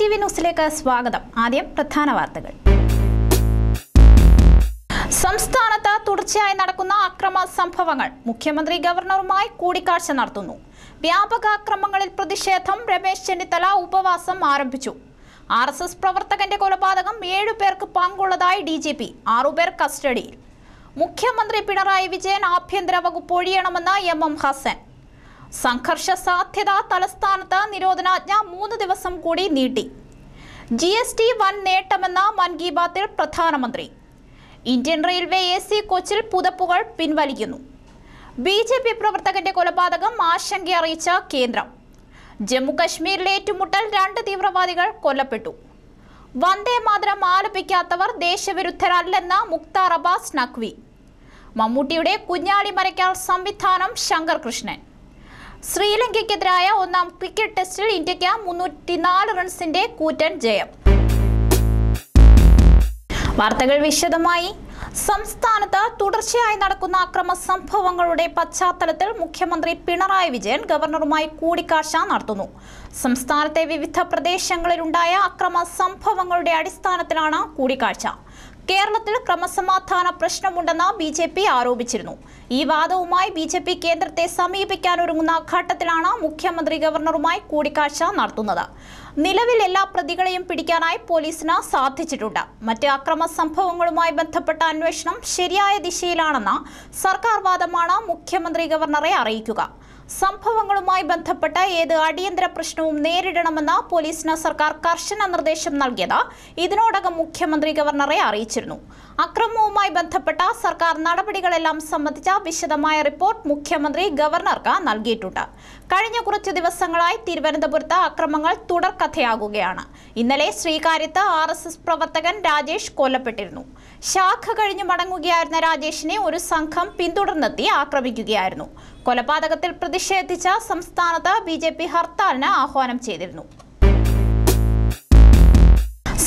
T V ന്യൂസിലേക്ക് സ്വാഗതം ആദ്യം പ്രധാന വാർത്തകൾ സംസ്ഥാനത്ത് തുടർച്ചയായി നടക്കുന്ന അക്രമ സംഭവങ്ങൾ മുഖ്യമന്ത്രി ഗവർണറുമായി കൂടിക്കാഴ്ച നടത്തുന്നു വ്യാപക അക്രമങ്ങളിൽ പ്രതിഷേധം രമേശ് ചെന്നിത്തല ഉപവാസം ആരംഭിച്ചു ആർ എസ് എസ് പ്രവർത്തകന്റെ കൊലപാതകം ഏഴു പേർക്ക് പങ്കുള്ളതായി ഡി ജി പി ആറുപേർ കസ്റ്റഡിയിൽ മുഖ്യമന്ത്രി പിണറായി വിജയൻ ആഭ്യന്തര വകുപ്പ് ഒഴിയണമെന്ന് എം എം ഹസൻ സംഘർഷ സാധ്യത തലസ്ഥാനത്ത് നിരോധനാജ്ഞ മൂന്ന് ദിവസം കൂടി നീട്ടി ജി എസ് ടി വൻ നേട്ടമെന്ന മൻ കി ബാത്തിൽ പ്രധാനമന്ത്രി ഇന്ത്യൻ റെയിൽവേ എ സി കോച്ചിൽ പുതപ്പുകൾ പിൻവലിക്കുന്നു ബി ജെ പി പ്രവർത്തകന്റെ കൊലപാതകം ആശങ്ക അറിയിച്ച കേന്ദ്രം ജമ്മുകശ്മീരിലെ ഏറ്റുമുട്ടൽ രണ്ട് തീവ്രവാദികൾ കൊല്ലപ്പെട്ടു വന്ദേ മാതരം ആലപിക്കാത്തവർ ദേശവിരുദ്ധരല്ലെന്ന മുക്താർ അബ്ബാസ് നഖ്വി മമ്മൂട്ടിയുടെ കുഞ്ഞാലി മരയ്ക്കാൽ സംവിധാനം ശങ്കർ കൃഷ്ണൻ ശ്രീലങ്കയ്ക്കെതിരായ ഒന്നാം ക്രിക്കറ്റ് ടെസ്റ്റിൽ ഇന്ത്യക്ക് മുന്നൂറ്റിനാല് റൺസിന്റെ കൂറ്റൻ ജയം വാർത്തകൾ വിശദമായി സംസ്ഥാനത്ത് തുടർച്ചയായി നടക്കുന്ന അക്രമ സംഭവങ്ങളുടെ പശ്ചാത്തലത്തിൽ മുഖ്യമന്ത്രി പിണറായി വിജയൻ ഗവർണറുമായി കൂടിക്കാഴ്ച നടത്തുന്നു സംസ്ഥാനത്തെ വിവിധ പ്രദേശങ്ങളിലുണ്ടായ അക്രമ സംഭവങ്ങളുടെ അടിസ്ഥാനത്തിലാണ് കൂടിക്കാഴ്ച കേരളത്തിൽ ക്രമസമാധാന പ്രശ്നമുണ്ടെന്ന് ബി ജെ പി ആരോപിച്ചിരുന്നു ഈ വാദവുമായി ബി ജെ പി കേന്ദ്രത്തെ സമീപിക്കാനൊരുങ്ങുന്ന ഘട്ടത്തിലാണ് മുഖ്യമന്ത്രി ഗവർണറുമായി കൂടിക്കാഴ്ച നടത്തുന്നത് നിലവിൽ എല്ലാ പ്രതികളെയും പിടിക്കാനായി പോലീസിന് സാധിച്ചിട്ടുണ്ട് മറ്റ് അക്രമ സംഭവങ്ങളുമായി ബന്ധപ്പെട്ട അന്വേഷണം ശരിയായ ദിശയിലാണെന്ന സർക്കാർ വാദമാണ് മുഖ്യമന്ത്രി ഗവർണറെ അറിയിക്കുക സംഭവങ്ങളുമായി ബന്ധപ്പെട്ട ഏത് അടിയന്തര പ്രശ്നവും നേരിടണമെന്ന പോലീസിന് സർക്കാർ കർശന നിർദ്ദേശം നൽകിയത് ഇതിനോടകം മുഖ്യമന്ത്രി ഗവർണറെ അറിയിച്ചിരുന്നു അക്രമവുമായി ബന്ധപ്പെട്ട സർക്കാർ നടപടികളെല്ലാം സംബന്ധിച്ച വിശദമായ റിപ്പോർട്ട് മുഖ്യമന്ത്രി ഗവർണർക്ക് നൽകിയിട്ടുണ്ട് കഴിഞ്ഞ കുറച്ചു ദിവസങ്ങളായി തിരുവനന്തപുരത്ത് അക്രമങ്ങൾ തുടർക്കഥയാകുകയാണ് ഇന്നലെ ശ്രീകാര്യത്ത് ആർ പ്രവർത്തകൻ രാജേഷ് കൊല്ലപ്പെട്ടിരുന്നു ശാഖ കഴിഞ്ഞു മടങ്ങുകയായിരുന്ന രാജേഷിനെ ഒരു സംഘം പിന്തുടർന്നെത്തി ആക്രമിക്കുകയായിരുന്നു കൊലപാതകത്തിൽ പ്രതിഷേധിച്ച സംസ്ഥാനത്ത് ബി ഹർത്താലിന് ആഹ്വാനം ചെയ്തിരുന്നു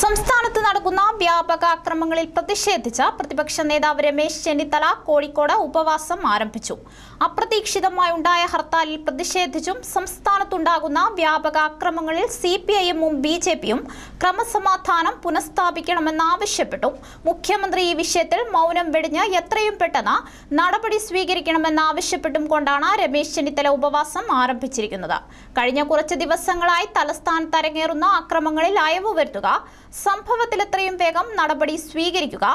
സംസ്ഥാനത്ത് നടക്കുന്ന വ്യാപക അക്രമങ്ങളിൽ പ്രതിഷേധിച്ച പ്രതിപക്ഷ നേതാവ് രമേശ് ചെന്നിത്തല കോഴിക്കോട് ഉപവാസം ആരംഭിച്ചു അപ്രതീക്ഷിതമായി ഉണ്ടായ ഹർത്താലിൽ പ്രതിഷേധിച്ചും സംസ്ഥാനത്തുണ്ടാകുന്ന വ്യാപക അക്രമങ്ങളിൽ സി പി ഐഎമ്മും ബി ജെ പിയും ക്രമസമാധാനം പുനഃസ്ഥാപിക്കണമെന്നാവശ്യപ്പെട്ടു മുഖ്യമന്ത്രി ഈ വിഷയത്തിൽ മൗനം വെടിഞ്ഞ് എത്രയും പെട്ടെന്ന് നടപടി സ്വീകരിക്കണമെന്നാവശ്യപ്പെട്ടും കൊണ്ടാണ് രമേശ് ചെന്നിത്തല ഉപവാസം ആരംഭിച്ചിരിക്കുന്നത് കഴിഞ്ഞ കുറച്ച് ദിവസങ്ങളായി തലസ്ഥാനത്ത് അരങ്ങേറുന്ന അക്രമങ്ങളിൽ അയവ് വരുത്തുക സംഭവത്തിൽ എത്രയും വേഗം നടപടി സ്വീകരിക്കുക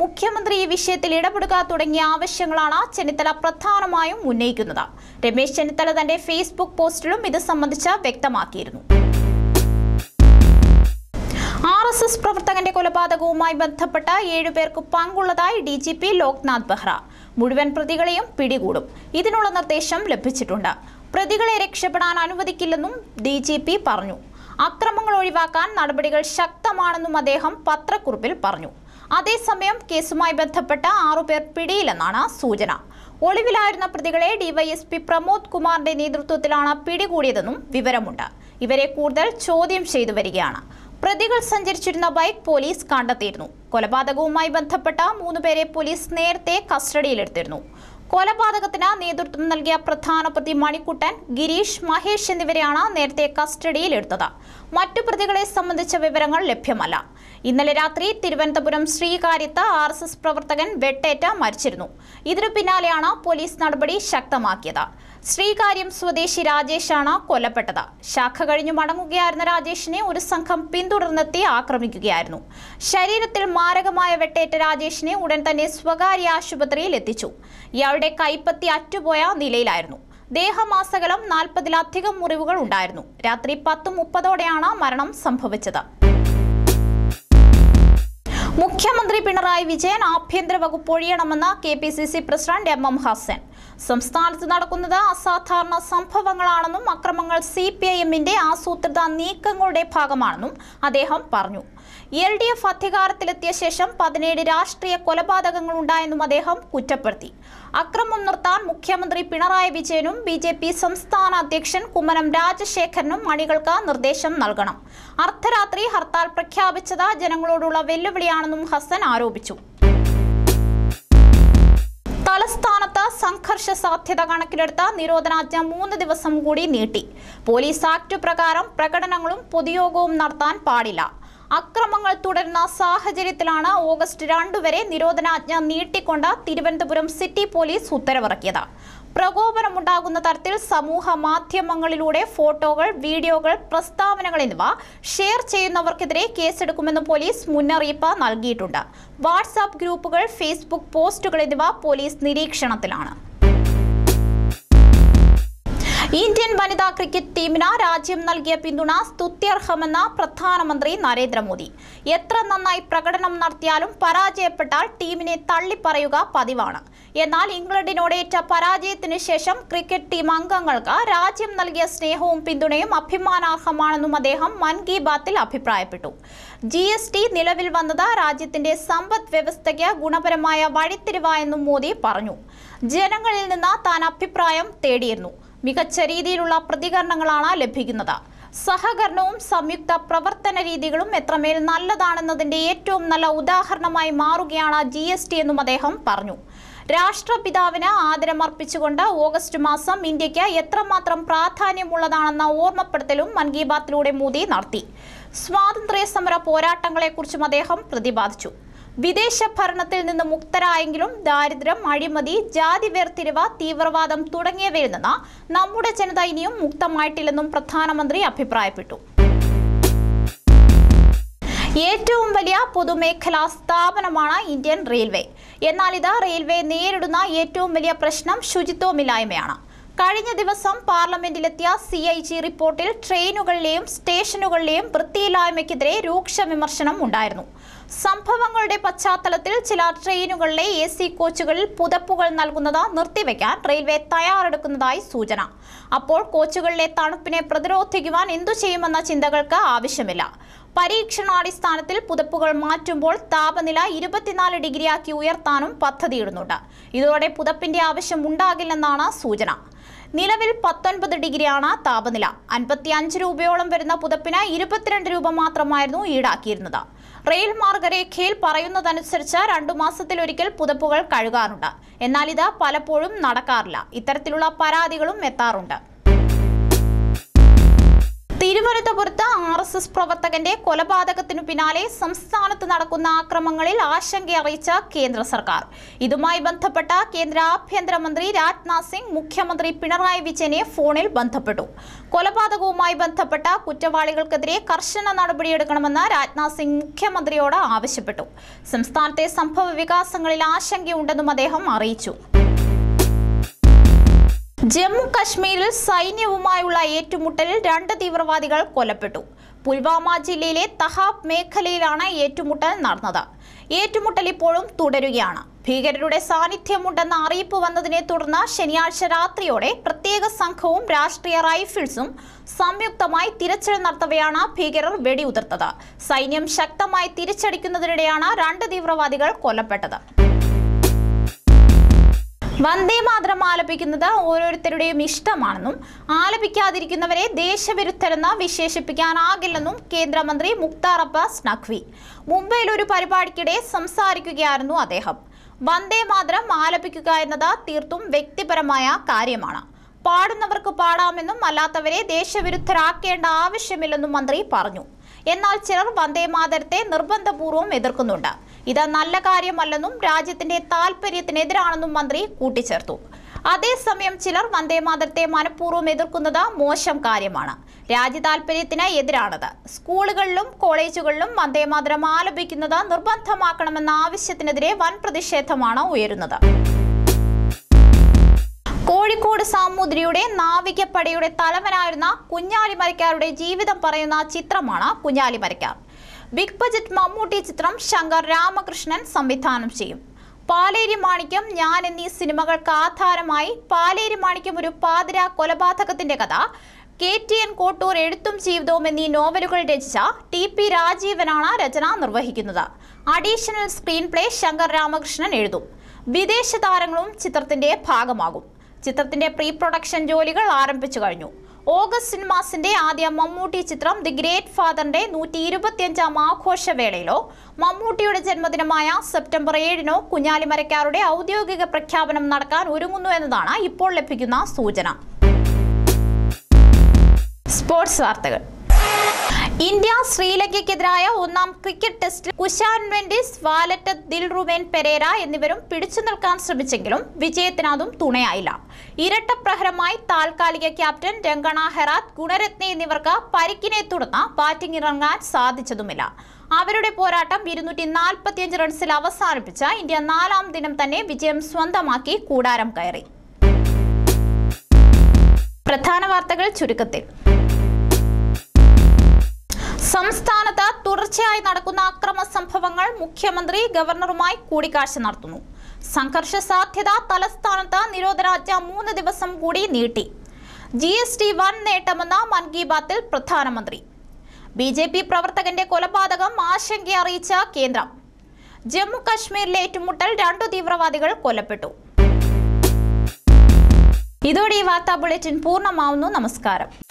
മുഖ്യമന്ത്രി ഈ വിഷയത്തിൽ ഇടപെടുക തുടങ്ങിയ ആവശ്യങ്ങളാണ് ചെന്നിത്തല പ്രധാനമായും ഉന്നയിക്കുന്നത് രമേശ് ചെന്നിത്തല തന്റെ ഫേസ്ബുക്ക് പോസ്റ്റിലും ഇത് സംബന്ധിച്ച് വ്യക്തമാക്കിയിരുന്നു ആർ എസ് എസ് പ്രവർത്തകന്റെ കൊലപാതകവുമായി ബന്ധപ്പെട്ട് ഏഴുപേർക്ക് പങ്കുള്ളതായി D G P Loknath Behera മുഴുവൻ പ്രതികളെയും പിടികൂടും ഇതിനുള്ള നിർദ്ദേശം ലഭിച്ചിട്ടുണ്ട് പ്രതികളെ രക്ഷപ്പെടാൻ അനുവദിക്കില്ലെന്നും ഡി പറഞ്ഞു അക്രമങ്ങൾ ഒഴിവാക്കാൻ നടപടികൾ ശക്തമാണെന്നും അദ്ദേഹം പത്രക്കുറിപ്പിൽ പറഞ്ഞു അതേസമയം കേസുമായി ബന്ധപ്പെട്ട ആറുപേർ പിടിയിലെന്നാണ് സൂചന ഒളിവിലായിരുന്ന പ്രതികളെ ഡിവൈഎസ്പി പ്രമോദ് കുമാറിന്റെ നേതൃത്വത്തിലാണ് പിടികൂടിയതെന്നും വിവരമുണ്ട് ഇവരെ കൂടുതൽ ചോദ്യം ചെയ്തു വരികയാണ് പ്രതികൾ സഞ്ചരിച്ചിരുന്ന ബൈക്ക് പോലീസ് കണ്ടെത്തിയിരുന്നു കൊലപാതകവുമായി ബന്ധപ്പെട്ട മൂന്നുപേരെ പോലീസ് നേരത്തെ കസ്റ്റഡിയിലെടുത്തിരുന്നു കൊലപാതകത്തിന് നേതൃത്വം നൽകിയ പ്രധാന പ്രതി മണിക്കുട്ടൻ ഗിരീഷ് മഹേഷ് എന്നിവരെയാണ് നേരത്തെ കസ്റ്റഡിയിലെടുത്തത് മറ്റു പ്രതികളെ സംബന്ധിച്ച വിവരങ്ങൾ ലഭ്യമല്ല ഇന്നലെ രാത്രി തിരുവനന്തപുരം ശ്രീകാര്യത്ത് ആർ എസ് എസ് പ്രവർത്തകൻ വെട്ടേറ്റ മരിച്ചിരുന്നു ഇതിനു പിന്നാലെയാണ് പോലീസ് നടപടി ശക്തമാക്കിയത് ശ്രീകാര്യം സ്വദേശി രാജേഷാണ് കൊല്ലപ്പെട്ടത് ശാഖ കഴിഞ്ഞു മടങ്ങുകയായിരുന്ന രാജേഷിനെ ഒരു സംഘം പിന്തുടർന്നെത്തി ആക്രമിക്കുകയായിരുന്നു ശരീരത്തിൽ മാരകമായ വെട്ടേറ്റ രാജേഷിനെ ഉടൻ തന്നെ സ്വകാര്യ ആശുപത്രിയിൽ എത്തിച്ചു ഇയാളുടെ കൈപ്പത്തി അറ്റുപോയ നിലയിലായിരുന്നു ദേഹമാസകലം നാൽപ്പതിലധികം മുറിവുകൾ ഉണ്ടായിരുന്നു രാത്രി പത്ത് മുപ്പതോടെയാണ് മരണം സംഭവിച്ചത് മുഖ്യമന്ത്രി പിണറായി വിജയൻ ആഭ്യന്തര വകുപ്പ് ഒഴിയണമെന്ന് K P C C president M M Hassan സംസ്ഥാനത്ത് നടക്കുന്നത് അസാധാരണ സംഭവങ്ങളാണെന്നും അക്രമങ്ങൾ സി പി ഐ എമ്മിന്റെ ആസൂത്രിത നീക്കങ്ങളുടെ ഭാഗമാണെന്നും അദ്ദേഹം പറഞ്ഞു എൽ ഡി എഫ് അധികാരത്തിലെത്തിയ ശേഷം പതിനേഴ് രാഷ്ട്രീയ കൊലപാതകങ്ങൾ ഉണ്ടായെന്നും അദ്ദേഹം കുറ്റപ്പെടുത്തി അക്രമം നിർത്താൻ മുഖ്യമന്ത്രി പിണറായി വിജയനും ബി ജെ പി സംസ്ഥാന അധ്യക്ഷൻ കുമ്മനം രാജശേഖരനും അണികൾക്ക് നിർദ്ദേശം നൽകണം അർദ്ധരാത്രി ഹർത്താൽ പ്രഖ്യാപിച്ചത് ജനങ്ങളോടുള്ള വെല്ലുവിളിയാണെന്നും ഹസൻ ആരോപിച്ചു തലസ്ഥാനത്ത് സംഘർഷ സാധ്യത കണക്കിലെടുത്ത നിരോധനാജ്ഞ മൂന്ന് ദിവസം കൂടി നീട്ടി പോലീസ് ആക്ട് പ്രകാരം പ്രകടനങ്ങളും പൊതുയോഗവും നടത്താൻ പാടില്ല അക്രമങ്ങൾ തുടരുന്ന സാഹചര്യത്തിലാണ് ഓഗസ്റ്റ് രണ്ടു വരെ നിരോധനാജ്ഞ നീട്ടിക്കൊണ്ട് തിരുവനന്തപുരം സിറ്റി പോലീസ് ഉത്തരവിറക്കിയത് പ്രകോപനമുണ്ടാകുന്ന തരത്തിൽ സമൂഹ മാധ്യമങ്ങളിലൂടെ ഫോട്ടോകൾ വീഡിയോകൾ പ്രസ്താവനകൾ എന്നിവ ഷെയർ ചെയ്യുന്നവർക്കെതിരെ കേസെടുക്കുമെന്ന് പോലീസ് മുന്നറിയിപ്പ് നൽകിയിട്ടുണ്ട് വാട്സാപ്പ് ഗ്രൂപ്പുകൾ ഫേസ്ബുക്ക് പോസ്റ്റുകൾ എന്നിവ പോലീസ് നിരീക്ഷണത്തിലാണ് ഇന്ത്യൻ വനിതാ ക്രിക്കറ്റ് ടീമിന് രാജ്യം നൽകിയ പിന്തുണ സ്തുത്യർഹമെന്ന് പ്രധാനമന്ത്രി നരേന്ദ്രമോദി എത്ര നന്നായി പ്രകടനം നടത്തിയാലും പരാജയപ്പെട്ടാൽ ടീമിനെ തള്ളിപ്പറയുക പതിവാണ് എന്നാൽ ഇംഗ്ലണ്ടിനോടേറ്റ പരാജയത്തിന് ശേഷം ക്രിക്കറ്റ് ടീം അംഗങ്ങൾക്ക് രാജ്യം നൽകിയ സ്നേഹവും പിന്തുണയും അഭിമാനാർഹമാണെന്നും അദ്ദേഹം മൻ കി ബാത്തിൽ അഭിപ്രായപ്പെട്ടു ജി എസ് ടി നിലവിൽ വന്നത് രാജ്യത്തിന്റെ സമ്പദ് വ്യവസ്ഥയ്ക്ക് ഗുണപരമായ വഴിത്തിരിവായെന്നും മോദി പറഞ്ഞു ജനങ്ങളിൽ നിന്ന് താൻ അഭിപ്രായം തേടിയിരുന്നു മികച്ച രീതിയിലുള്ള പ്രതികരണങ്ങളാണ് ലഭിക്കുന്നത് സഹകരണവും സംയുക്ത പ്രവർത്തന രീതികളും എത്രമേൽ നല്ലതാണെന്നതിന്റെ ഏറ്റവും നല്ല ഉദാഹരണമായി മാറുകയാണ് ജി എസ് ടി എന്നും അദ്ദേഹം പറഞ്ഞു രാഷ്ട്രപിതാവിന് ആദരമർപ്പിച്ചുകൊണ്ട് ഓഗസ്റ്റ് മാസം ഇന്ത്യക്ക് എത്രമാത്രം പ്രാധാന്യമുള്ളതാണെന്ന ഓർമ്മപ്പെടുത്തലും മൻ കി ബാത്തിലൂടെ മോദി നടത്തി സ്വാതന്ത്ര്യ സമര പോരാട്ടങ്ങളെക്കുറിച്ചും അദ്ദേഹം പ്രതിപാദിച്ചു വിദേശ ഭരണത്തിൽ നിന്ന് മുക്തരായെങ്കിലും ദാരിദ്ര്യം അഴിമതി ജാതി വേർതിരിവ തീവ്രവാദം തുടങ്ങിയവയിൽ നിന്ന് നമ്മുടെ ജനത ഇനിയും മുക്തമായിട്ടില്ലെന്നും പ്രധാനമന്ത്രി അഭിപ്രായപ്പെട്ടു ഏറ്റവും വലിയ പൊതുമേഖലാ സ്ഥാപനമാണ് ഇന്ത്യൻ റെയിൽവേ എന്നാൽ ഇത് റെയിൽവേ നേരിടുന്ന ഏറ്റവും വലിയ പ്രശ്നം ശുചിത്വമില്ലായ്മയാണ് കഴിഞ്ഞ ദിവസം പാർലമെന്റിലെത്തിയ സി ഐ ജി റിപ്പോർട്ടിൽ ട്രെയിനുകളിലെയും സ്റ്റേഷനുകളിലെയും വൃത്തിയില്ലായ്മയ്ക്കെതിരെ രൂക്ഷ വിമർശനം ഉണ്ടായിരുന്നു സംഭവങ്ങളുടെ പശ്ചാത്തലത്തിൽ ചില ട്രെയിനുകളിലെ എ സി കോച്ചുകളിൽ പുതപ്പുകൾ നൽകുന്നത് നിർത്തിവെക്കാൻ റെയിൽവേ തയ്യാറെടുക്കുന്നതായി സൂചന അപ്പോൾ കോച്ചുകളിലെ തണുപ്പിനെ പ്രതിരോധിക്കുവാൻ എന്തു ചെയ്യുമെന്ന ചിന്തകൾക്ക് ആവശ്യമില്ല പരീക്ഷണാടിസ്ഥാനത്തിൽ പുതപ്പുകൾ മാറ്റുമ്പോൾ താപനില ഇരുപത്തിനാല് ഡിഗ്രിയാക്കി ഉയർത്താനും പദ്ധതിയിടുന്നുണ്ട് ഇതോടെ പുതപ്പിന്റെ ആവശ്യം ഉണ്ടാകില്ലെന്നാണ് സൂചന നിലവിൽ പത്തൊൻപത് ഡിഗ്രിയാണ് താപനില അഞ്ച് രൂപയോളം വരുന്ന പുതപ്പിന് ഇരുപത്തിരണ്ട് രൂപ മാത്രമായിരുന്നു ഈടാക്കിയിരുന്നത് റെയിൽ മാർഗരേഖയിൽ പറയുന്നതനുസരിച്ച് രണ്ടു മാസത്തിലൊരിക്കൽ പുതപ്പുകൾ കഴുകാറുണ്ട് എന്നാൽ ഇത് പലപ്പോഴും നടക്കാറില്ല ഇത്തരത്തിലുള്ള പരാതികളും എത്താറുണ്ട് തിരുവനന്തപുരത്ത് ആർ പ്രവർത്തകന്റെ കൊലപാതകത്തിനു പിന്നാലെ സംസ്ഥാനത്ത് നടക്കുന്ന ആക്രമങ്ങളിൽ ആശങ്ക അറിയിച്ച കേന്ദ്ര സർക്കാർ ഇതുമായി ബന്ധപ്പെട്ട കേന്ദ്ര ആഭ്യന്തരമന്ത്രി രാജ്നാഥ് സിംഗ് മുഖ്യമന്ത്രി പിണറായി വിജയനെ ഫോണിൽ ബന്ധപ്പെട്ടു കൊലപാതകവുമായി ബന്ധപ്പെട്ട കുറ്റവാളികൾക്കെതിരെ കർശന നടപടിയെടുക്കണമെന്ന് രാജ്നാഥ് സിംഗ് മുഖ്യമന്ത്രിയോട് ആവശ്യപ്പെട്ടു സംസ്ഥാനത്തെ സംഭവ വികാസങ്ങളിൽ ആശങ്കയുണ്ടെന്നും അദ്ദേഹം അറിയിച്ചു ജമ്മു കശ്മീരിൽ സൈന്യവുമായുള്ള ഏറ്റുമുട്ടലിൽ രണ്ട് തീവ്രവാദികൾ കൊല്ലപ്പെട്ടു പുൽവാമ ജില്ലയിലെ തഹാബ് മേഖലയിലാണ് ഏറ്റുമുട്ടൽ നടന്നത് ഏറ്റുമുട്ടൽ ഇപ്പോഴും തുടരുകയാണ് ഭീകരരുടെ സാന്നിധ്യമുണ്ടെന്ന അറിയിപ്പ് വന്നതിനെ തുടർന്ന് ശനിയാഴ്ച രാത്രിയോടെ പ്രത്യേക സംഘവും രാഷ്ട്രീയ റൈഫിൾസും സംയുക്തമായി തിരച്ചിൽ നടത്തവെയാണ് ഭീകരർ വെടിയുതിർത്തത് സൈന്യം ശക്തമായി തിരിച്ചടിക്കുന്നതിനിടെയാണ് രണ്ട് തീവ്രവാദികൾ കൊല്ലപ്പെട്ടത് വന്ദേ മാതരം ആലപിക്കുന്നത് ഓരോരുത്തരുടെയും ഇഷ്ടമാണെന്നും ആലപിക്കാതിരിക്കുന്നവരെ ദേശവിരുദ്ധരെന്ന് വിശേഷിപ്പിക്കാനാകില്ലെന്നും കേന്ദ്രമന്ത്രി മുക്താർ അബ്ബാസ് നഖ്വി മുംബൈയിൽ ഒരു പരിപാടിക്കിടെ സംസാരിക്കുകയായിരുന്നു അദ്ദേഹം വന്ദേ മാതരം ആലപിക്കുക എന്നത് തീർത്തും വ്യക്തിപരമായ കാര്യമാണ് പാടുന്നവർക്ക് പാടാമെന്നും അല്ലാത്തവരെ ദേശവിരുദ്ധരാക്കേണ്ട ആവശ്യമില്ലെന്നും മന്ത്രി പറഞ്ഞു എന്നാൽ ചിലർ വന്ദേ മാതരത്തെ നിർബന്ധപൂർവ്വം എതിർക്കുന്നുണ്ട് ഇത് നല്ല കാര്യമല്ലെന്നും രാജ്യത്തിന്റെ താല്പര്യത്തിനെതിരാണെന്നും മന്ത്രി കൂട്ടിച്ചേർത്തു അതേസമയം ചിലർ വന്ദേമാതരത്തെ മനഃപൂർവ്വം എതിർക്കുന്നത് മോശം കാര്യമാണ് രാജ്യ താല്പര്യത്തിന് എതിരാണത് സ്കൂളുകളിലും കോളേജുകളിലും വന്ദേമാതരം ആലപിക്കുന്നത് നിർബന്ധമാക്കണമെന്ന ആവശ്യത്തിനെതിരെ വൻ പ്രതിഷേധമാണ് ഉയരുന്നത് കോഴിക്കോട് സാമൂതിരിയുടെ നാവികപ്പടയുടെ തലവനായിരുന്ന കുഞ്ഞാലിമരക്കാരുടെ ജീവിതം പറയുന്ന ചിത്രമാണ് കുഞ്ഞാലിമരക്കാർ ബിഗ് ബജറ്റ് മമ്മൂട്ടി ചിത്രം ശങ്കർ രാമകൃഷ്ണൻ സംവിധാനം ചെയ്യും പാലേരി മാണിക്യം ഞാൻ എന്നീ സിനിമകൾക്ക് ആധാരമായി പാലേരി മാണിക്യം ഒരു പാതിര കൊലപാതകത്തിന്റെ കഥ കെ ടി എൻ കോട്ടൂർ എഴുത്തും ജീവിതവും എന്നീ നോവലുകൾ രചിച്ച ടി പി രാജീവനാണ് രചന നിർവഹിക്കുന്നത് additional screen play Shankar Ramakrishnan എഴുതും വിദേശ താരങ്ങളും ചിത്രത്തിന്റെ ഭാഗമാകും ചിത്രത്തിന്റെ പ്രീ പ്രൊഡക്ഷൻ ജോലികൾ ആരംഭിച്ചു കഴിഞ്ഞു ഓഗസ്റ്റ് സിനിമാസിന്റെ ആദ്യ മമ്മൂട്ടി ചിത്രം ദി ഗ്രേറ്റ് ഫാദറിന്റെ നൂറ്റി ഇരുപത്തിയഞ്ചാം ആഘോഷവേളയിലോ മമ്മൂട്ടിയുടെ ജന്മദിനമായ സെപ്റ്റംബർ ഏഴിനോ കുഞ്ഞാലിമരക്കാരുടെ ഔദ്യോഗിക പ്രഖ്യാപനം നടക്കാൻ ഒരുങ്ങുന്നു എന്നതാണ് ഇപ്പോൾ ലഭിക്കുന്ന സൂചന സ്പോർട്സ് വാർത്തകൾ ഇന്ത്യ ശ്രീലങ്കയ്ക്കെതിരായ ഒന്നാം ക്രിക്കറ്റ് ടെസ്റ്റിൽ കുശാൻ വെൻഡിസ് വാലറ്റ് ദിൽറുവേൻ പെരേര എന്നിവരും പിടിച്ചു നിൽക്കാൻ ശ്രമിച്ചെങ്കിലും വിജയത്തിന് തുണയായില്ല ഇരട്ട പ്രഹരമായി താൽക്കാലിക ക്യാപ്റ്റൻ രംഗണ ഹെറാത്ത് ഗുണരത്ന എന്നിവർക്ക് പരിക്കിനെ തുടർന്ന് ബാറ്റിംഗ് ഇറങ്ങാൻ സാധിച്ചതുമില്ല അവരുടെ പോരാട്ടം ഇരുന്നൂറ്റി നാൽപ്പത്തിയഞ്ച് റൺസിൽ അവസാനിപ്പിച്ച ഇന്ത്യ നാലാം ദിനം തന്നെ വിജയം സ്വന്തമാക്കി കൂടാരം കയറി പ്രധാന വാർത്തകൾ ചുരുക്കത്തിൽ സംസ്ഥാനത്ത് തുടർച്ചയായി നടക്കുന്ന അക്രമ സംഭവങ്ങൾ മുഖ്യമന്ത്രി ഗവർണറുമായി കൂടിക്കാഴ്ച നടത്തുന്നു സംഘർഷ സാധ്യത തലസ്ഥാനത്ത് നിരോധനാജ്ഞ മൂന്ന് ദിവസം കൂടി നീട്ടി ജി എസ് ടി വൻ നേട്ടമെന്ന മൻ കി ബാത്തിൽ പ്രധാനമന്ത്രി ബി ജെ പി പ്രവർത്തകന്റെ കൊലപാതകം ആശങ്ക അറിയിച്ച കേന്ദ്രം ജമ്മു കശ്മീരിലെ ഏറ്റുമുട്ടൽ രണ്ടു തീവ്രവാദികൾ കൊല്ലപ്പെട്ടു ഇതോടെ ഈ വാർത്താ ബുള്ളറ്റിൻ പൂർണ്ണമാവുന്നു നമസ്കാരം